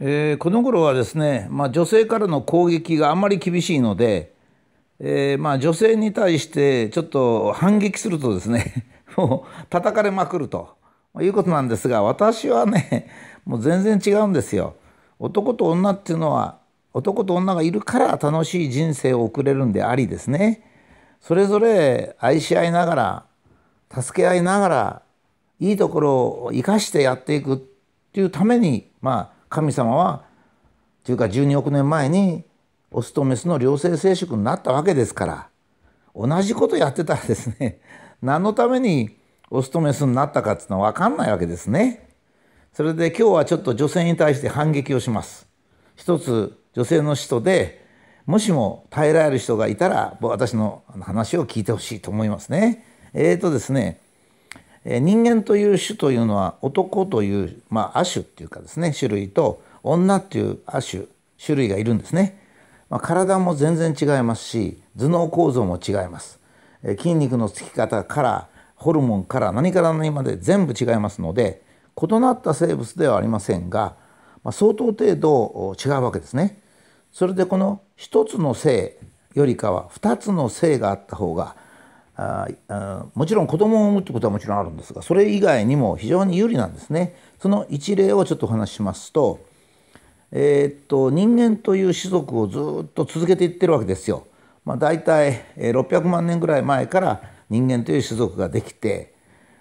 えー、この頃はですね、まあ、女性からの攻撃があんまり厳しいので、えー、まあ女性に対してちょっと反撃するとですね もう叩かれまくるということなんですが私はねもう全然違うんですよ。男と女っていうのは男と女がいるから楽しい人生を送れるんでありですねそれぞれ愛し合いながら助け合いながらいいところを生かしてやっていくっていうためにまあ神様はというか12億年前にオスとメスの両性生殖になったわけですから同じことやってたらですね 何のためにオスとメスになったかっていうのは分かんないわけですね。それで今日はちょっと女性に対して反撃をします。一つ女性の使徒でもしも耐えられる人がいたら私の話を聞いてほしいと思いますね。えーとですね人間という種というのは男という、まあ、亜種っていうかですね種類と女っていう亜種種類がいるんですね、まあ、体も全然違いますし頭脳構造も違います筋肉のつき方からホルモンから何から何まで全部違いますので異なった生物ではありませんが、まあ、相当程度違うわけですねそれでこの一つの性よりかは二つの性があった方がああもちろん子供を産むってことはもちろんあるんですがそれ以外にも非常に有利なんですね。その一例をちょっとお話ししますと,、えー、っと人間という種族をずっと続けていってるわけですよ。まあ、大体600万年ぐらい前から人間という種族ができて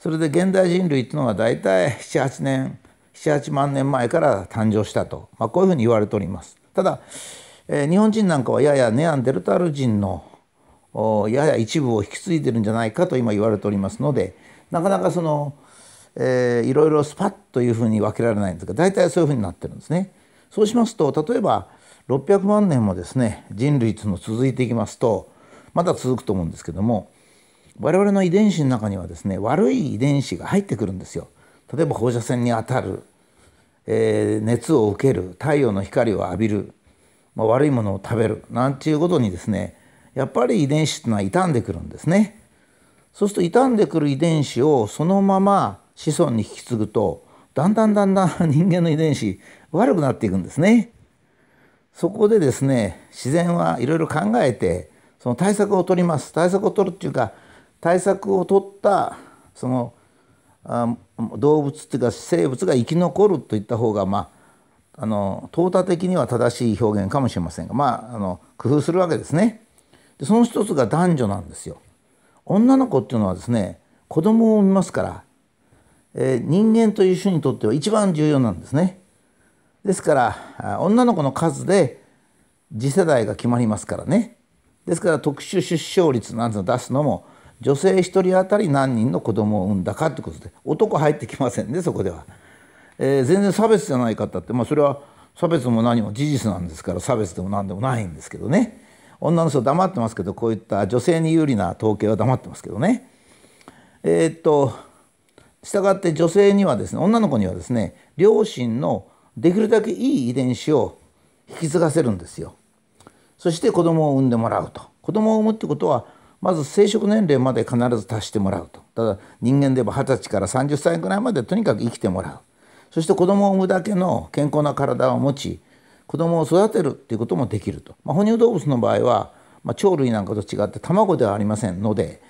それで現代人類っていうのが大体78年78万年前から誕生したと、まあ、こういうふうに言われております。ただ、えー、日本人なんかはややネアンデルタール人のやや一部を引き継いでるんじゃないかと今言われておりますのでなかなかその、えー、いろいろスパッというふうに分けられないんですが大体そういうふうになってるんですね。そうしますと例えば600万年もですね人類の続いていきますとまだ続くと思うんですけども我々の遺伝子の中にはですね悪い遺伝子が入ってくるんですよ。例えば放射線に当たる、えー、熱を受ける太陽の光を浴びる、まあ、悪いものを食べるなんていうことにですねやっぱり遺伝子っていうのは傷んでくるんですね。そうすると傷んでくる遺伝子をそのまま子孫に引き継ぐとだんだんだんだん 人間の遺伝子悪くなっていくんですね。そこでですね自然はいろいろ考えてその対策を取ります対策を取るっていうか対策を取ったそのあ動物っていうか生物が生き残るといった方がまああの淘汰的には正しい表現かもしれませんがまああの工夫するわけですね。でその一つが男女なんですよ。女の子っていうのはですね子供を産みますから、えー、人間という種にとっては一番重要なんですね。ですから女の子の数で次世代が決まりますからね。ですから特殊出生率なんて出すのも女性1人当たり何人の子供を産んだかってことで男入ってきませんねそこでは、えー、全然差別じゃない方って、まあ、それは差別も何も事実なんですから差別でも何でもないんですけどね女の人黙ってますけどこういった女性に有利な統計は黙ってますけどねえー、っとしたがって女性にはですね女の子にはですね両親のできるだけいい遺伝子を引き継がせるんですよそして子供を産んでもらうと子供を産むってことはまず生殖年齢まで必ず達してもらうとただ人間でば二十歳から30歳ぐらいまでとにかく生きてもらうそして子供を産むだけの健康な体を持ち子供を育てるっていうこともできると、まあ、哺乳動物の場合は、まあ、鳥類なんかと違って卵ではありませんので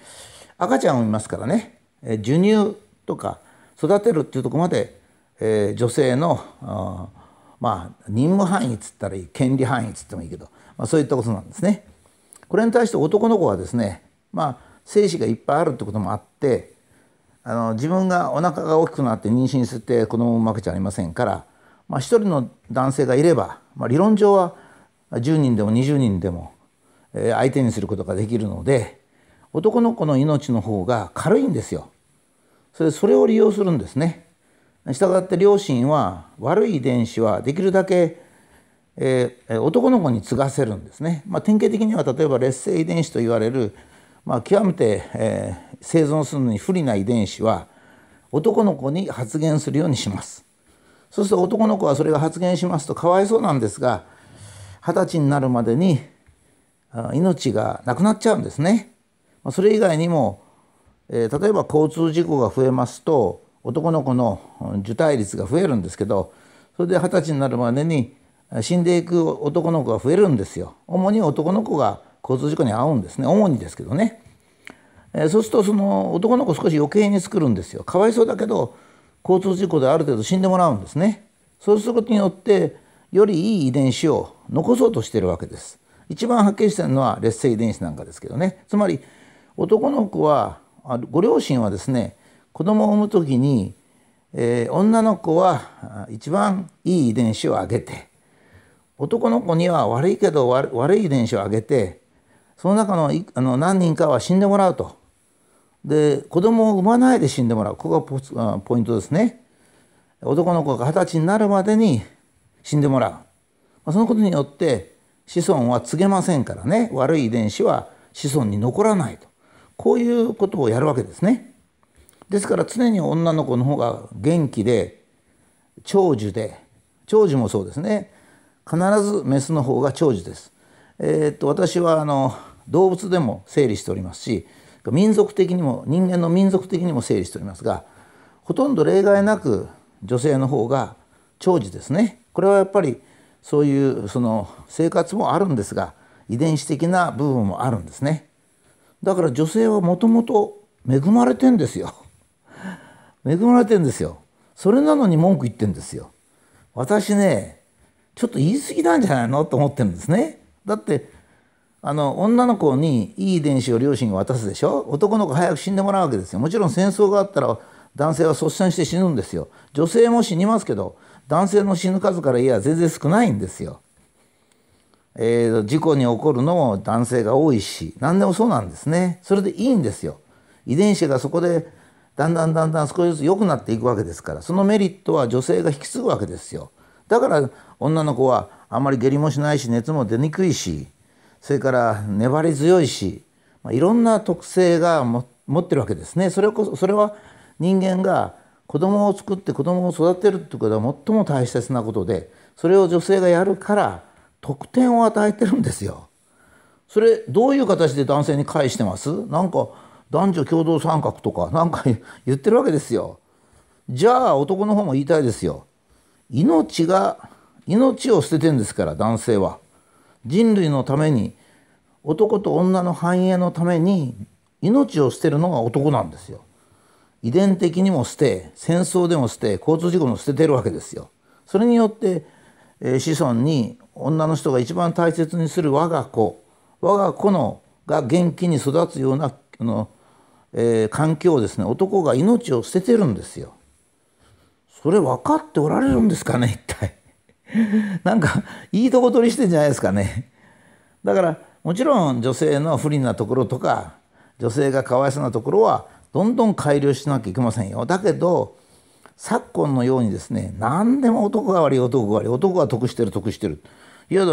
赤ちゃんを産みますからね、えー、授乳とか育てるっていうとこまで、えー、女性のまあ任務範囲っつったらいい権利範囲っつってもいいけど、まあ、そういったことなんですね。これに対して男の子はですねまあ精子がいっぱいあるってこともあってあの自分がお腹が大きくなって妊娠して子供を産むわけじゃありませんからまあ、1人の男性がいれば、まあ、理論上は10人でも20人でも相手にすることができるので男の子の命の方が軽いんですよ。それそれを利用するんですね。したがって両親は悪い遺伝子はできるだけ、えー、男の子に継がせるんですね。まあ、典型的には例えば劣勢遺伝子といわれる、まあ、極めて、えー、生存するのに不利な遺伝子は男の子に発現するようにします。そうすると男の子はそれが発言しますとかわいそうなんですが二十歳になるまでに命がなくなっちゃうんですね。それ以外にも例えば交通事故が増えますと男の子の受胎率が増えるんですけどそれで二十歳になるまでに死んでいく男の子が増えるんですよ。主に男の子が交通事故に遭うんですね主にですけどね。そうするとその男の子少し余計に作るんですよ。かわいそうだけど交通事故である程度死んでもらうんですねそうすることによってよりいい遺伝子を残そうとしてるわけです一番発見してるのは劣勢遺伝子なんかですけどねつまり男の子はご両親はですね子供を産む時に、えー、女の子は一番いい遺伝子をあげて男の子には悪いけど悪い遺伝子をあげてその中のあの何人かは死んでもらうとで子供を産まないで死んでもらうここがポイントですね男の子が二十歳になるまでに死んでもらうそのことによって子孫は告げませんからね悪い遺伝子は子孫に残らないとこういうことをやるわけですねですから常に女の子の方が元気で長寿で長寿もそうですね必ずメスの方が長寿ですえー、っと私はあの動物でも整理しておりますし民族的にも人間の民族的にも整理しておりますがほとんど例外なく女性の方が長寿ですねこれはやっぱりそういうその生活もあるんですが遺伝子的な部分もあるんですねだから女性はもともと恵まれてんですよ恵まれてんですよそれなのに文句言ってんですよ私ねちょっと言い過ぎなんじゃないのと思ってるんですねだってあの女の子にいい遺伝子を両親が渡すでしょ男の子早く死んでもらうわけですよもちろん戦争があったら男性は率先して死ぬんですよ女性も死にますけど男性の死ぬ数からいや全然少ないんですよ、えー、事故に起こるのも男性が多いし何でもそうなんですねそれでいいんですよ遺伝子がそこでだんだんだんだん少しずつ良くなっていくわけですからそのメリットは女性が引き継ぐわけですよだから女の子はあんまり下痢もしないし熱も出にくいしそれから粘り強いし、まあ、いろんな特性が持ってるわけですねそれこそそれは人間が子供を作って子供を育てるってことは最も大切なことでそれを女性がやるから得点を与えてるんですよ。それどういう形で男性に返してますなんか男女共同参画とかなんか言ってるわけですよ。じゃあ男の方も言いたいですよ。命が命を捨ててんですから男性は。人類のために男と女の繁栄のために命を捨てるのが男なんですよ。遺伝的にも捨て戦争でも捨て交通事故も捨ててるわけですよ。それによって、えー、子孫に女の人が一番大切にする我が子我が子のが元気に育つようなあの、えー、環境をですね男が命を捨ててるんですよ。それ分かっておられるんですかね一体。なんかいいとこ取りしてんじゃないですかね。だからもちろん女性の不利なところとか女性がかわいそうなところはどんどん改良しなきゃいけませんよ。だけど昨今のようにですね何でも男が悪い男が悪い男が得してる得してるいや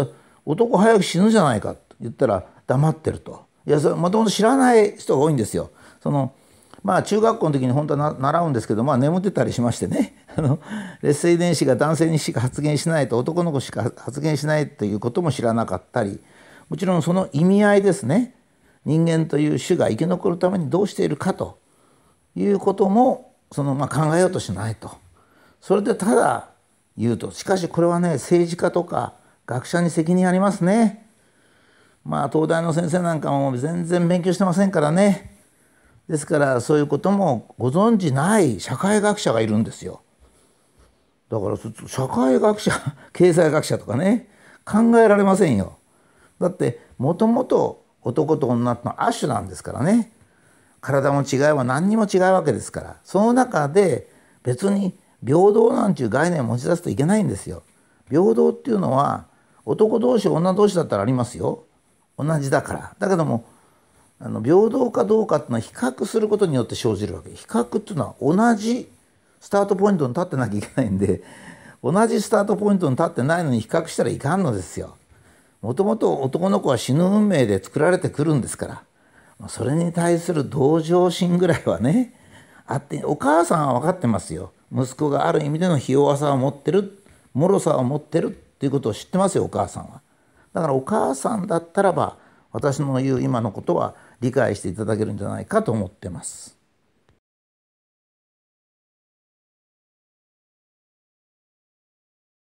男早く死ぬじゃないかと言ったら黙ってるといやそれもともと知らない人が多いんですよ。そのまあ中学校の時に本当は習うんですけど、まあ、眠ってたりしましてね あの劣性遺伝子が男性にしか発現しないと男の子しか発現しないということも知らなかったりもちろんその意味合いですね人間という種が生き残るためにどうしているかということもそのまあ考えようとしないとそれでただ言うとしかしこれはね政治家とか学者に責任ありますねまあ東大の先生なんかも全然勉強してませんからねですからそういうこともご存じない社会学者がいるんですよ。だから社会学者 経済学者とかね考えられませんよ。だってもともと男と女の亜種なんですからね体も違いは何にも違うわけですからその中で別に平等なんていう概念を持ち出すといけないんですよ。平等っていうのは男同士女同士だったらありますよ同じだから。だけどもあの平等かどうかっていうのは比較することによって生じるわけ比較っていうのは同じスタートポイントに立ってなきゃいけないんで同じスタートポイントに立ってないのに比較したらいかんのですよ。もともと男の子は死ぬ運命で作られてくるんですからそれに対する同情心ぐらいはねあってお母さんは分かってますよ息子がある意味でのひ弱さを持ってる脆さを持ってるっていうことを知ってますよお母さんは。だからお母さんだったらば私の言う今のことは理解していただけるんじゃないかと思ってます。